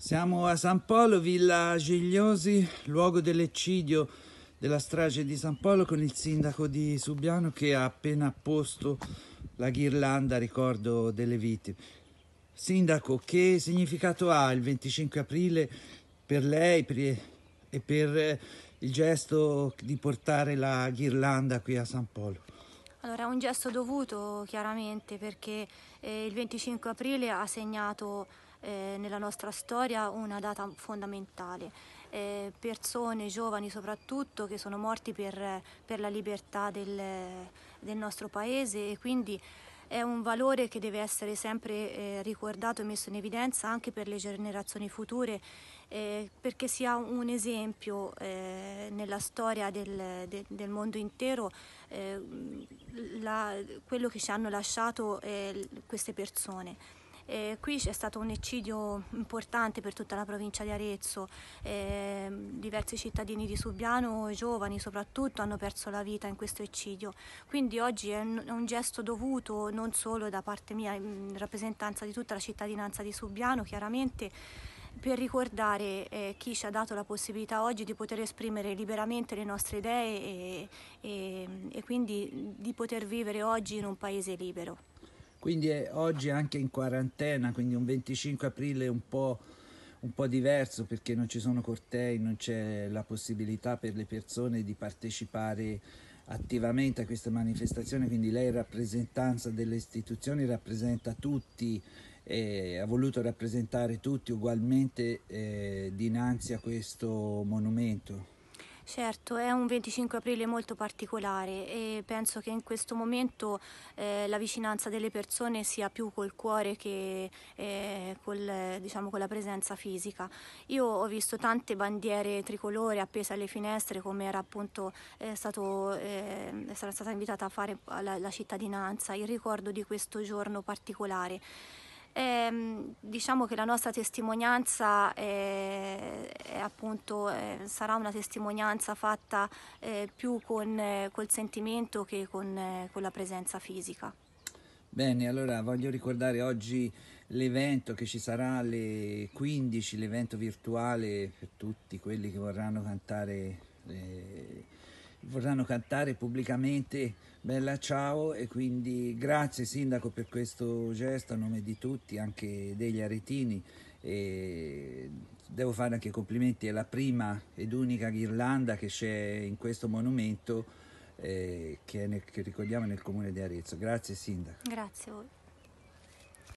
Siamo a San Polo, Villa Gigliosi, luogo dell'eccidio della strage di San Polo con il sindaco di Subiano che ha appena posto la ghirlanda a ricordo delle vittime. Sindaco, che significato ha il 25 aprile per lei e per eh, il gesto di portare la ghirlanda qui a San Polo? Allora, è un gesto dovuto chiaramente perché eh, il 25 aprile ha segnato eh, nella nostra storia una data fondamentale. Eh, persone, giovani soprattutto, che sono morti per, per la libertà del, del, nostro paese e quindi è un valore che deve essere sempre eh, ricordato e messo in evidenza anche per le generazioni future eh, perché sia un esempio eh, nella storia del, de, del mondo intero eh, la, quello che ci hanno lasciato eh, queste persone. Eh, qui c'è stato un eccidio importante per tutta la provincia di Arezzo, eh, diversi cittadini di Subiano, giovani soprattutto, hanno perso la vita in questo eccidio, quindi oggi è un gesto dovuto non solo da parte mia, in rappresentanza di tutta la cittadinanza di Subiano chiaramente, per ricordare eh, chi ci ha dato la possibilità oggi di poter esprimere liberamente le nostre idee e, e, e quindi di poter vivere oggi in un paese libero. Quindi è oggi anche in quarantena, quindi un 25 aprile un po', un po' diverso perché non ci sono cortei, non c'è la possibilità per le persone di partecipare attivamente a questa manifestazione, quindi lei in rappresentanza delle istituzioni rappresenta tutti, eh, ha voluto rappresentare tutti ugualmente eh, dinanzi a questo monumento. Certo, è un 25 aprile molto particolare e penso che in questo momento eh, la vicinanza delle persone sia più col cuore che eh, col, diciamo, con la presenza fisica. Io ho visto tante bandiere tricolore appese alle finestre come era appunto eh, stato, eh, stata invitata a fare la, la cittadinanza, il ricordo di questo giorno particolare. Eh, diciamo che la nostra testimonianza è, eh, è appunto, eh, sarà una testimonianza fatta eh, più con, eh, col sentimento che con, eh, con la presenza fisica. Bene, allora voglio ricordare oggi l'evento che ci sarà alle 15, l'evento virtuale per tutti quelli che vorranno cantare vorranno cantare pubblicamente Bella Ciao e quindi grazie Sindaco per questo gesto a nome di tutti, anche degli aretini. E devo fare anche complimenti, è la prima ed unica ghirlanda che c'è in questo monumento eh, che, nel, che ricordiamo nel comune di Arezzo. Grazie Sindaco. Grazie a voi.